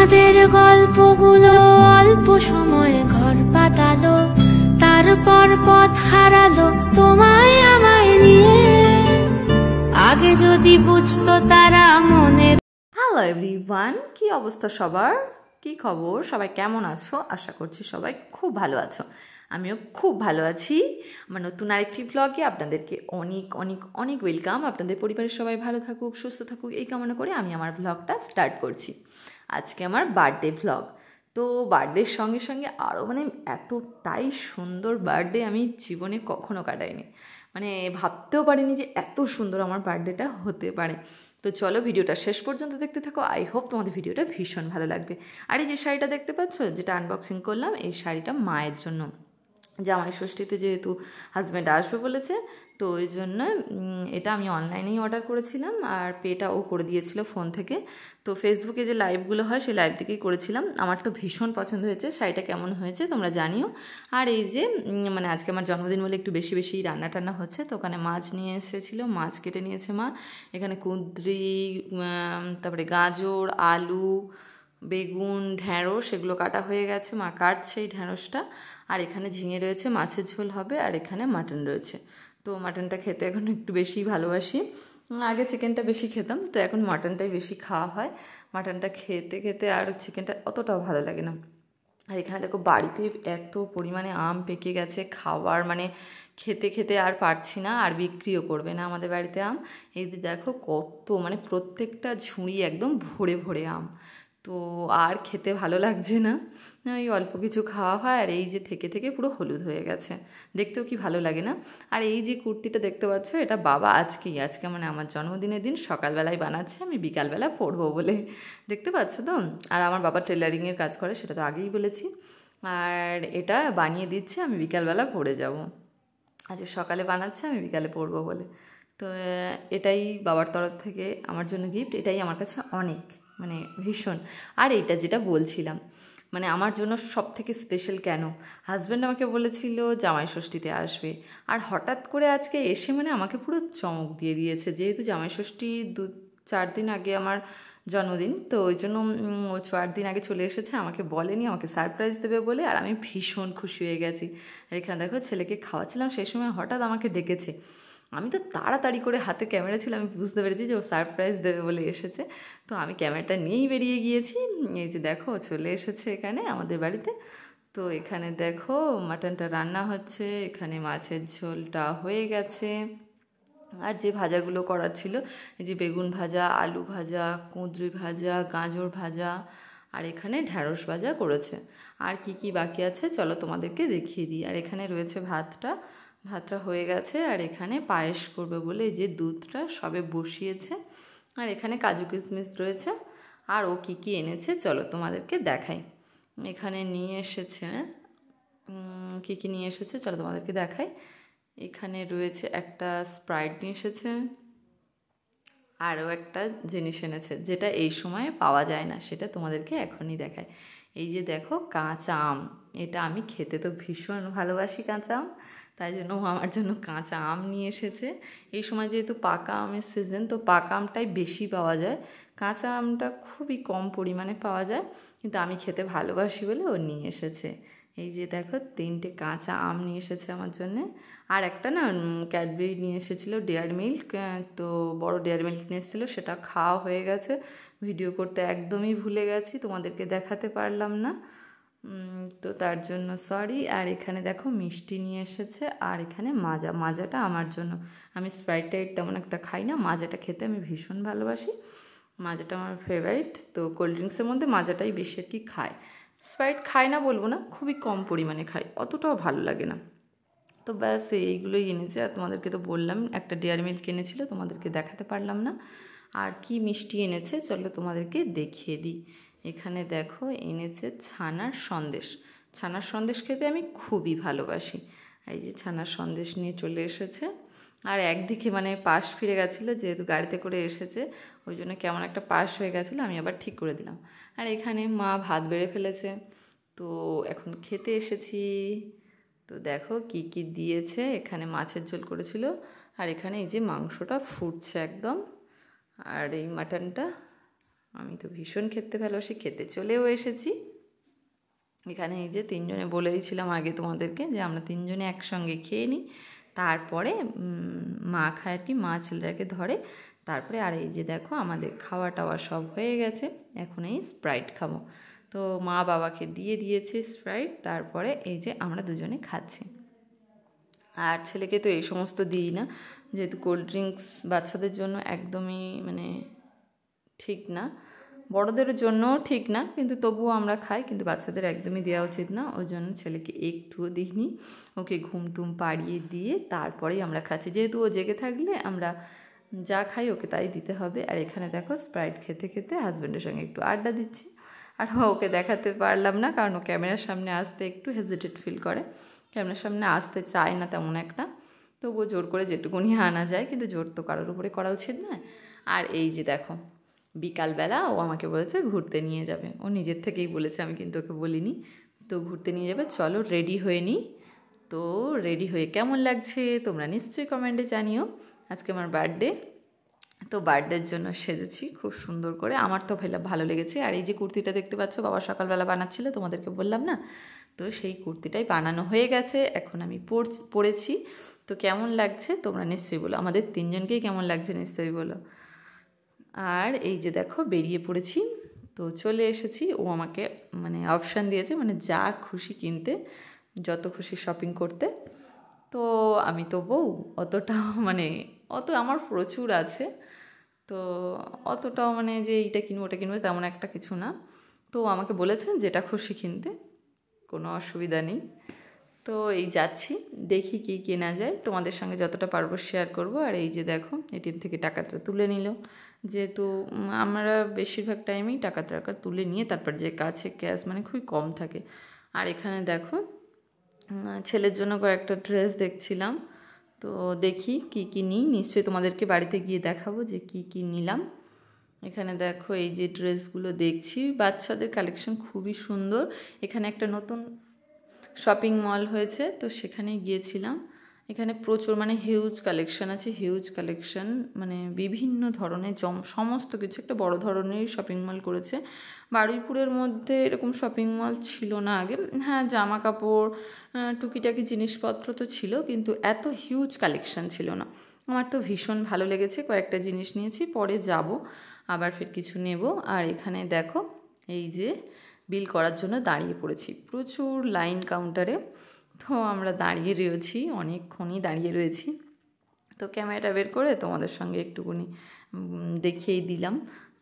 আমাদের গল্পগুলো অল্প সময়ে ঘর পাতালো তারপর পথ হারালো তোমায় আমায় নিয়ে আগে যদি বুঝতো তারা মনে হ্যালো এভরিওয়ান কি অবস্থা সবার কি খবর সবাই কেমন আছো আশা করছি সবাই খুব ভালো আছো আমিও খুব ভালো আছি আমার নতুন আরেকটি ব্লগে আপনাদেরকে অনেক অনেক অনেক ওয়েলকাম আপনাদের পরিবারের সবাই ভালো থাকুক সুস্থ থাকুক এই কামনা করে আমি আমার ব্লগটা স্টার্ট করছি আজকে আমার বার্থডে ভ্লগ তো বার্থডের সঙ্গে সঙ্গে আরও মানে এতটাই সুন্দর বার্থডে আমি জীবনে কখনো কাটাইনি মানে ভাবতেও পারিনি যে এত সুন্দর আমার বার্থডেটা হতে পারে তো চলো ভিডিওটা শেষ পর্যন্ত দেখতে থাকো আই হোপ তোমাদের ভিডিওটা ভীষণ ভালো লাগবে আর এই যে শাড়িটা দেখতে পাচ্ছ যেটা আনবক্সিং করলাম এই শাড়িটা মায়ের জন্য জামাই ষষ্ঠীতে যেহেতু হাজব্যান্ড আসবে বলেছে তো ওই জন্য এটা আমি অনলাইনেই অর্ডার করেছিলাম আর পেটা ও করে দিয়েছিল ফোন থেকে তো ফেসবুকে যে লাইভগুলো হয় সেই লাইভ থেকেই করেছিলাম আমার তো ভীষণ পছন্দ হয়েছে শাড়িটা কেমন হয়েছে তোমরা জানিও আর এই যে মানে আজকে আমার জন্মদিন বলে একটু বেশি বেশি রান্না টান্না হচ্ছে তো ওখানে মাছ নিয়ে এসেছিলো মাছ কেটে নিয়েছে মা এখানে কুঁদরি তারপরে গাজর আলু বেগুন ঢ্যাঁড়স এগুলো কাটা হয়ে গেছে মা কাটছে এই ঢ্যাঁড়সটা আর এখানে ঝিঙে রয়েছে মাছের ঝোল হবে আর এখানে মাটন রয়েছে তো মাটনটা খেতে এখন একটু বেশি ভালোবাসি আগে চিকেনটা বেশি খেতাম তো এখন মাটনটাই বেশি খাওয়া হয় মাটনটা খেতে খেতে আর চিকেনটা অতটাও ভালো লাগে না আর এখানে দেখো বাড়িতে এত পরিমাণে আম পেকে গেছে খাওয়ার মানে খেতে খেতে আর পারছি না আর বিক্রিও করবে না আমাদের বাড়িতে আম এই দেখো কত মানে প্রত্যেকটা ঝুড়ি একদম ভরে ভরে আম তো আর খেতে ভালো লাগছে না ওই অল্প কিছু খাওয়া হয় আর এই যে থেকে থেকে পুরো হলুদ হয়ে গেছে দেখতেও কি ভালো লাগে না আর এই যে কুর্তিটা দেখতে পাচ্ছ এটা বাবা আজকেই আজকে মানে আমার জন্মদিনের দিন সকালবেলায় বানাচ্ছে আমি বিকালবেলা পরবো বলে দেখতে পাচ্ছ তো আর আমার বাবা টেলারিংয়ের কাজ করে সেটা তো আগেই বলেছি আর এটা বানিয়ে দিচ্ছে আমি বিকালবেলা পরে যাব আজকে সকালে বানাচ্ছে আমি বিকালে পরবো বলে তো এটাই বাবার তরফ থেকে আমার জন্য গিফট এটাই আমার কাছে অনেক মানে ভীষণ আর এটা যেটা বলছিলাম মানে আমার জন্য সব থেকে স্পেশাল কেন হাজব্যান্ড আমাকে বলেছিল জামাই ষষ্ঠীতে আসবে আর হঠাৎ করে আজকে এসে মানে আমাকে পুরো চমক দিয়ে দিয়েছে যেহেতু জামাই ষষ্ঠী দু চার দিন আগে আমার জন্মদিন তো ওই জন্য ও চার দিন আগে চলে এসেছে আমাকে বলেনি আমাকে সারপ্রাইজ দেবে বলে আর আমি ভীষণ খুশি হয়ে গেছি আর এখানে দেখো ছেলেকে খাওয়াচ্ছিলাম সেই সময় হঠাৎ আমাকে ডেকেছে আমি তো তাড়াতাড়ি করে হাতে ক্যামেরা ছিল আমি বুঝতে পেরেছি যে ও সারপ্রাইজ দেবে বলে এসেছে তো আমি ক্যামেরাটা নিয়েই বেরিয়ে গিয়েছি এই যে দেখো চলে এসেছে এখানে আমাদের বাড়িতে তো এখানে দেখো মাটনটা রান্না হচ্ছে এখানে মাছের ঝোলটা হয়ে গেছে আর যে ভাজাগুলো করার ছিল এই যে বেগুন ভাজা আলু ভাজা কুঁদরি ভাজা গাজর ভাজা আর এখানে ঢ্যাঁড়স ভাজা করেছে আর কি কি বাকি আছে চলো তোমাদেরকে দেখিয়ে দিই আর এখানে রয়েছে ভাতটা ভাতটা হয়ে গেছে আর এখানে পায়েস করবে বলে যে দুধটা সবে বসিয়েছে আর এখানে কাজু কিশমিশ রয়েছে আর ও কী কী এনেছে চলো তোমাদেরকে দেখাই এখানে নিয়ে এসেছে কী কী নিয়ে এসেছে চলো তোমাদেরকে দেখাই এখানে রয়েছে একটা স্প্রাইট নিয়ে এসেছে আরও একটা জিনিস এনেছে যেটা এই সময়ে পাওয়া যায় না সেটা তোমাদেরকে এখনই দেখায় এই যে দেখো কাঁচা আম এটা আমি খেতে তো ভীষণ ভালোবাসি কাঁচা আম তাই জন্য ও আমার জন্য কাঁচা আম নিয়ে এসেছে এই সময় যেহেতু পাকা আমের সিজন তো পাকা আমটাই বেশি পাওয়া যায় কাঁচা আমটা খুবই কম পরিমাণে পাওয়া যায় কিন্তু আমি খেতে ভালোবাসি বলে ও নিয়ে এসেছে এই যে দেখো তিনটে কাঁচা আম নিয়ে এসেছে আমার জন্যে আর একটা না ক্যাডবেরি নিয়ে এসেছিলো ডেয়ার মিল্ক তো বড় ডেয়ার মিল্ক নিয়ে এসেছিলো সেটা খাওয়া হয়ে গেছে ভিডিও করতে একদমই ভুলে গেছি তোমাদেরকে দেখাতে পারলাম না তো তার জন্য সরি আর এখানে দেখো মিষ্টি নিয়ে এসেছে আর এখানে মাজা মাজাটা আমার জন্য আমি স্প্রাইট টাইট তেমন একটা খাই না মাজাটা খেতে আমি ভীষণ ভালোবাসি মাজাটা আমার ফেভারিট তো কোল্ড ড্রিঙ্কসের মধ্যে মাজাটাই বেশি আর কি খায় স্প্রাইট খাই না বলবো না খুবই কম পরিমাণে খাই অতটাও ভালো লাগে না তো ব্যাস এইগুলোই এনেছে আর তোমাদেরকে তো বললাম একটা ডেয়ারি মিল্ক এনেছিল তোমাদেরকে দেখাতে পারলাম না আর কি মিষ্টি এনেছে চলো তোমাদেরকে দেখিয়ে দিই এখানে দেখো এনেছে ছানার সন্দেশ ছানার সন্দেশ খেতে আমি খুবই ভালোবাসি এই যে ছানার সন্দেশ নিয়ে চলে এসেছে আর একদিকে মানে পাশ ফিরে গেছিলো যেহেতু গাড়িতে করে এসেছে ওই জন্য কেমন একটা পাশ হয়ে গেছিলো আমি আবার ঠিক করে দিলাম আর এখানে মা ভাত বেড়ে ফেলেছে তো এখন খেতে এসেছি তো দেখো কি কি দিয়েছে এখানে মাছের ঝোল করেছিল আর এখানে এই যে মাংসটা ফুটছে একদম আর এই মাটনটা আমি তো ভীষণ খেতে ভালোবাসি খেতে চলেও এসেছি এখানে এই যে তিনজনে বলেইছিলাম আগে তোমাদেরকে যে আমরা তিনজনে একসঙ্গে খেয়ে নিই তারপরে মা খায় আর কি মা ছেলেটাকে ধরে তারপরে আর এই যে দেখো আমাদের খাওয়া টাওয়া সব হয়ে গেছে এখন এই স্প্রাইট খাবো তো মা বাবাকে দিয়ে দিয়েছে স্প্রাইট তারপরে এই যে আমরা দুজনে খাচ্ছি আর ছেলেকে তো এই সমস্ত দিই না যেহেতু কোল্ড ড্রিঙ্কস বাচ্চাদের জন্য একদমই মানে ঠিক না বড়দের জন্যও ঠিক না কিন্তু তবুও আমরা খাই কিন্তু বাচ্চাদের একদমই দেওয়া উচিত না ওই জন্য ছেলেকে একটুও দিইনি ওকে ঘুম টুম পাড়িয়ে দিয়ে তারপরেই আমরা খাচ্ছি যেহেতু ও জেগে থাকলে আমরা যা খাই ওকে তাই দিতে হবে আর এখানে দেখো স্প্রাইট খেতে খেতে হাজব্যান্ডের সঙ্গে একটু আড্ডা দিচ্ছি আর ওকে দেখাতে পারলাম না কারণ ও ক্যামেরার সামনে আসতে একটু হেজিটেট ফিল করে ক্যামেরার সামনে আসতে চায় না তেমন একটা তবুও জোর করে যেটুকুনি আনা যায় কিন্তু জোর তো কারোর উপরে করা উচিত নয় আর এই যে দেখো বিকালবেলা ও আমাকে বলেছে ঘুরতে নিয়ে যাবে ও নিজের থেকেই বলেছে আমি কিন্তু ওকে বলিনি তো ঘুরতে নিয়ে যাবে চলো রেডি হয়ে নিই তো রেডি হয়ে কেমন লাগছে তোমরা নিশ্চয়ই কমেন্টে জানিও আজকে আমার বার্থডে তো বার্থডের জন্য সেজেছি খুব সুন্দর করে আমার তো ভালো লেগেছে আর এই যে কুর্তিটা দেখতে পাচ্ছ বাবা সকালবেলা বানাচ্ছিল তোমাদেরকে বললাম না তো সেই কুর্তিটাই বানানো হয়ে গেছে এখন আমি পরেছি তো কেমন লাগছে তোমরা নিশ্চয়ই বলো আমাদের তিনজনকেই কেমন লাগছে নিশ্চয়ই বলো আর এই যে দেখো বেরিয়ে পড়েছি তো চলে এসেছি ও আমাকে মানে অপশান দিয়েছে মানে যা খুশি কিনতে যত খুশি শপিং করতে তো আমি তো বউ অতটাও মানে অত আমার প্রচুর আছে তো অতটাও মানে যে এইটা কিনবো ওটা কিনবো তেমন একটা কিছু না তো আমাকে বলেছেন যেটা খুশি কিনতে কোনো অসুবিধা নেই তো এই যাচ্ছি দেখি কি কেনা যায় তোমাদের সঙ্গে যতটা পারবো শেয়ার করব আর এই যে দেখো এটিএম থেকে টাকাটা তুলে নিল যেহেতু আমরা বেশিরভাগ টাইমেই টাকা টাকা তুলে নিয়ে তারপর যে কাছে ক্যাশ মানে খুবই কম থাকে আর এখানে দেখো ছেলের জন্য কয়েকটা ড্রেস দেখছিলাম তো দেখি কি কি নিই নিশ্চয়ই তোমাদেরকে বাড়িতে গিয়ে দেখাবো যে কি কি নিলাম এখানে দেখো এই যে ড্রেসগুলো দেখছি বাচ্চাদের কালেকশন খুবই সুন্দর এখানে একটা নতুন শপিং মল হয়েছে তো সেখানে গিয়েছিলাম এখানে প্রচুর মানে হিউজ কালেকশন আছে হিউজ কালেকশন মানে বিভিন্ন ধরনের জম সমস্ত কিছু একটা বড় ধরনের শপিং মল করেছে বারুইপুরের মধ্যে এরকম শপিং মল ছিল না আগে হ্যাঁ জামা কাপড় টুকিটাকি জিনিসপত্র তো ছিল কিন্তু এত হিউজ কালেকশন ছিল না আমার তো ভীষণ ভালো লেগেছে কয়েকটা জিনিস নিয়েছি পরে যাব আবার ফের কিছু নেব আর এখানে দেখো এই যে বিল করার জন্য দাঁড়িয়ে পড়েছি প্রচুর লাইন কাউন্টারে তো আমরা দাঁড়িয়ে রয়েছি অনেকক্ষণই দাঁড়িয়ে রয়েছি তো ক্যামেরাটা বের করে তোমাদের সঙ্গে একটুকুনি দেখিয়েই দিলাম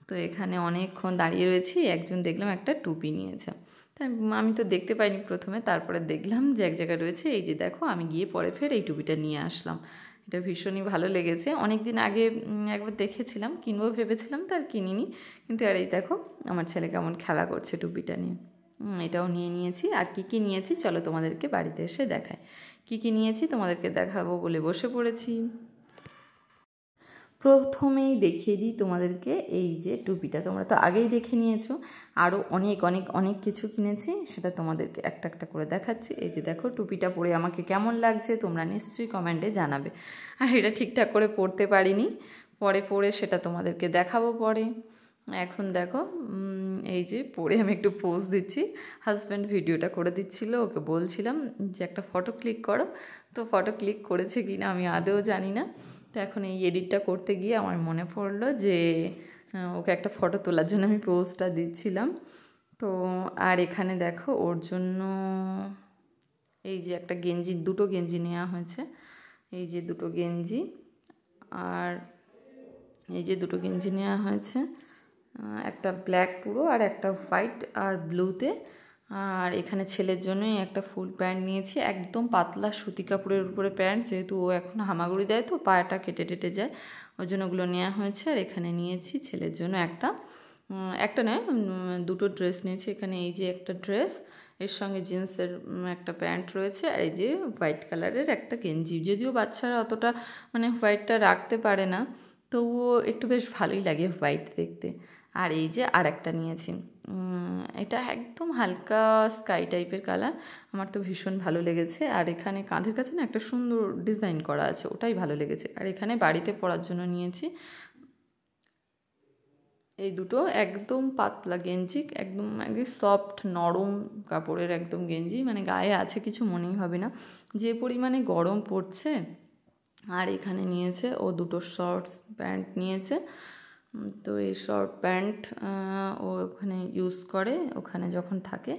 তো এখানে অনেকক্ষণ দাঁড়িয়ে রয়েছি একজন দেখলাম একটা টুপি নিয়েছে আমি তো দেখতে পাইনি প্রথমে তারপরে দেখলাম যে এক জায়গায় রয়েছে এই যে দেখো আমি গিয়ে পরে ফের এই টুপিটা নিয়ে আসলাম এটা ভীষণই ভালো লেগেছে অনেক দিন আগে একবার দেখেছিলাম কিনবো ভেবেছিলাম তার কিনিনি কিন্তু আর এই দেখো আমার ছেলে কেমন খেলা করছে টুপিটা নিয়ে এটাও নিয়ে নিয়েছি আর কি কি নিয়েছি চলো তোমাদেরকে বাড়িতে এসে দেখায় কি কি নিয়েছি তোমাদেরকে দেখাবো বলে বসে পড়েছি প্রথমেই দেখিয়ে দিই তোমাদেরকে এই যে টুপিটা তোমরা তো আগেই দেখে নিয়েছো আরও অনেক অনেক অনেক কিছু কিনেছি সেটা তোমাদেরকে একটা একটা করে দেখাচ্ছি এই যে দেখো টুপিটা পরে আমাকে কেমন লাগছে তোমরা নিশ্চয়ই কমেন্টে জানাবে আর এটা ঠিকঠাক করে পড়তে পারিনি পরে পরে সেটা তোমাদেরকে দেখাবো পরে এখন দেখো এই যে পরে আমি একটু পোজ দিচ্ছি হাজব্যান্ড ভিডিওটা করে দিচ্ছিল ওকে বলছিলাম যে একটা ফটো ক্লিক করো তো ফটো ক্লিক করেছে কি না আমি আদেও জানি না তো এখন এই এডিটটা করতে গিয়ে আমার মনে পড়লো যে ওকে একটা ফটো তোলার জন্য আমি পোস্টটা দিচ্ছিলাম তো আর এখানে দেখো ওর জন্য এই যে একটা গেঞ্জি দুটো গেঞ্জি নেওয়া হয়েছে এই যে দুটো গেঞ্জি আর এই যে দুটো গেঞ্জি নেওয়া হয়েছে একটা ব্ল্যাক পুরো আর একটা হোয়াইট আর ব্লুতে আর এখানে ছেলের জন্যই একটা ফুল প্যান্ট নিয়েছি একদম পাতলা সুতি কাপড়ের উপরে প্যান্ট যেহেতু ও এখন হামাগুড়ি দেয় তো পায়াটা কেটে টেটে যায় ওই জন্য ওগুলো নেওয়া হয়েছে আর এখানে নিয়েছি ছেলের জন্য একটা একটা নয় দুটো ড্রেস নিয়েছি এখানে এই যে একটা ড্রেস এর সঙ্গে জিন্সের একটা প্যান্ট রয়েছে আর এই যে হোয়াইট কালারের একটা গেঞ্জি যদিও বাচ্চারা অতটা মানে হোয়াইটটা রাখতে পারে না তবুও একটু বেশ ভালোই লাগে হোয়াইট দেখতে আর এই যে আর একটা নিয়েছি এটা একদম হালকা স্কাই টাইপের কালার আমার তো ভীষণ ভালো লেগেছে আর এখানে কাঁধের কাছে না একটা সুন্দর ডিজাইন করা আছে ওটাই ভালো লেগেছে আর এখানে বাড়িতে পরার জন্য নিয়েছি এই দুটো একদম পাতলা গেঞ্জি একদম সফট নরম কাপড়ের একদম গেঞ্জি মানে গায়ে আছে কিছু মনেই হবে না যে পরিমাণে গরম পড়ছে আর এখানে নিয়েছে ও দুটো শর্টস প্যান্ট নিয়েছে তো এই শর্ট প্যান্ট ও ওখানে ইউজ করে ওখানে যখন থাকে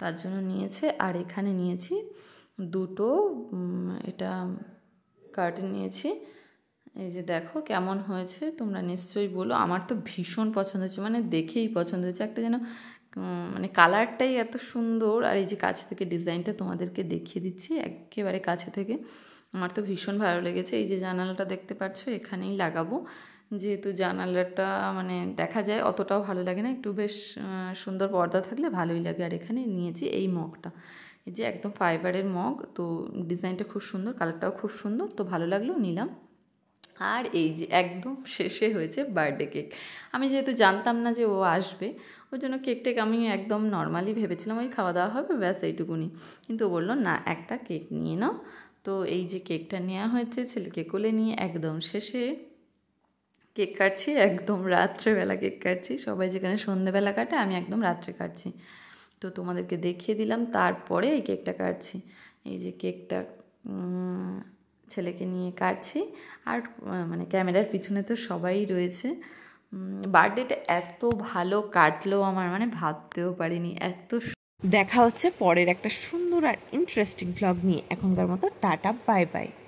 তার জন্য নিয়েছে আর এখানে নিয়েছি দুটো এটা কার্টে নিয়েছি এই যে দেখো কেমন হয়েছে তোমরা নিশ্চয়ই বলো আমার তো ভীষণ পছন্দ হয়েছে মানে দেখেই পছন্দ হয়েছে একটা যেন মানে কালারটাই এত সুন্দর আর এই যে কাছে থেকে ডিজাইনটা তোমাদেরকে দেখিয়ে দিচ্ছি একেবারে কাছে থেকে আমার তো ভীষণ ভালো লেগেছে এই যে জানালাটা দেখতে পাচ্ছ এখানেই লাগাবো যেহেতু জানালাটা মানে দেখা যায় অতটাও ভালো লাগে না একটু বেশ সুন্দর পর্দা থাকলে ভালোই লাগে আর এখানে নিয়েছি এই মগটা এই যে একদম ফাইবারের মগ তো ডিজাইনটা খুব সুন্দর কালারটাও খুব সুন্দর তো ভালো লাগলো নিলাম আর এই যে একদম শেষে হয়েছে বার্থডে কেক আমি যেহেতু জানতাম না যে ও আসবে ওর জন্য কেক টেক আমি একদম নর্মালি ভেবেছিলাম ওই খাওয়া দাওয়া হবে ব্যাস এইটুকুনি কিন্তু বললো না একটা কেক নিয়ে নাও তো এই যে কেকটা নেওয়া হয়েছে ছেলেকে কোলে নিয়ে একদম শেষে কেক কাটছি একদম রাত্রেবেলা কেক কাটছি সবাই যেখানে সন্ধেবেলা কাটে আমি একদম রাত্রে কাটছি তো তোমাদেরকে দেখিয়ে দিলাম তারপরে এই কেকটা কাটছি এই যে কেকটা ছেলেকে নিয়ে কাটছি আর মানে ক্যামেরার পিছনে তো সবাই রয়েছে বার্থডেটা এত ভালো কাটলো আমার মানে ভাবতেও পারিনি এত দেখা হচ্ছে পরের একটা সুন্দর আর ইন্টারেস্টিং ব্লগ নিয়ে এখনকার মতো টাটা বাই বাই